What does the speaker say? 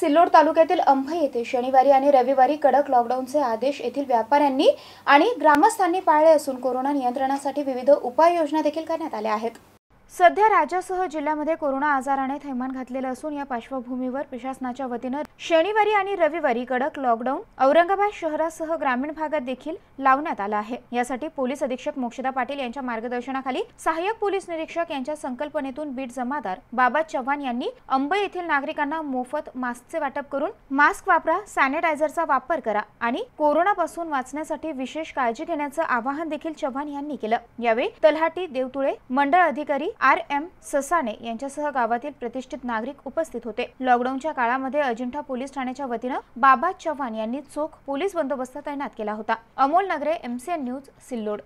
सिल्लोड तालुक्यातील अंभई येथे शनिवारी आणि रविवारी कडक लॉकडाऊनचे आदेश येथील व्यापाऱ्यांनी आणि ग्रामस्थांनी पाळले असून कोरोना नियंत्रणासाठी विविध उपाययोजना देखील करण्यात आल्या आहेत सध्या राज्यासह जिल्ह्यामध्ये कोरोना आजाराने थैमान घातलेलं असून या पार्श्वभूमीवर प्रशासनाच्या वतीनं शनिवारी आणि रविवारी कडक लॉकडाऊन औरंगाबाद शहरासह ग्रामीण भागात देखील लावण्यात आला आहे यासाठी पोलीस अधीक्षक मोक्षदा पाटील यांच्या मार्गदर्शनाखाली सहाय्यक पोलीस निरीक्षक यांच्या संकल्पनेतून बीट जमादार बाबा चव्हाण यांनी अंबई येथील नागरिकांना मोफत मास्कचे वाटप करून मास्क वापरा सॅनिटायझरचा वापर करा आणि कोरोनापासून वाचण्यासाठी विशेष काळजी घेण्याचं आवाहन देखील चव्हाण यांनी केलं यावेळी तलहाटी देवतुळे मंडळ अधिकारी आर एम ससाने यांच्यासह गावातील प्रतिष्ठित नागरिक उपस्थित होते लॉकडाऊनच्या काळामध्ये अजिंठा पोलीस ठाण्याच्या वतीनं बाबा चव्हाण यांनी चोख पोलीस बंदोबस्त तैनात केला होता अमोल नगरे एमसीएन न्यूज सिल्लोड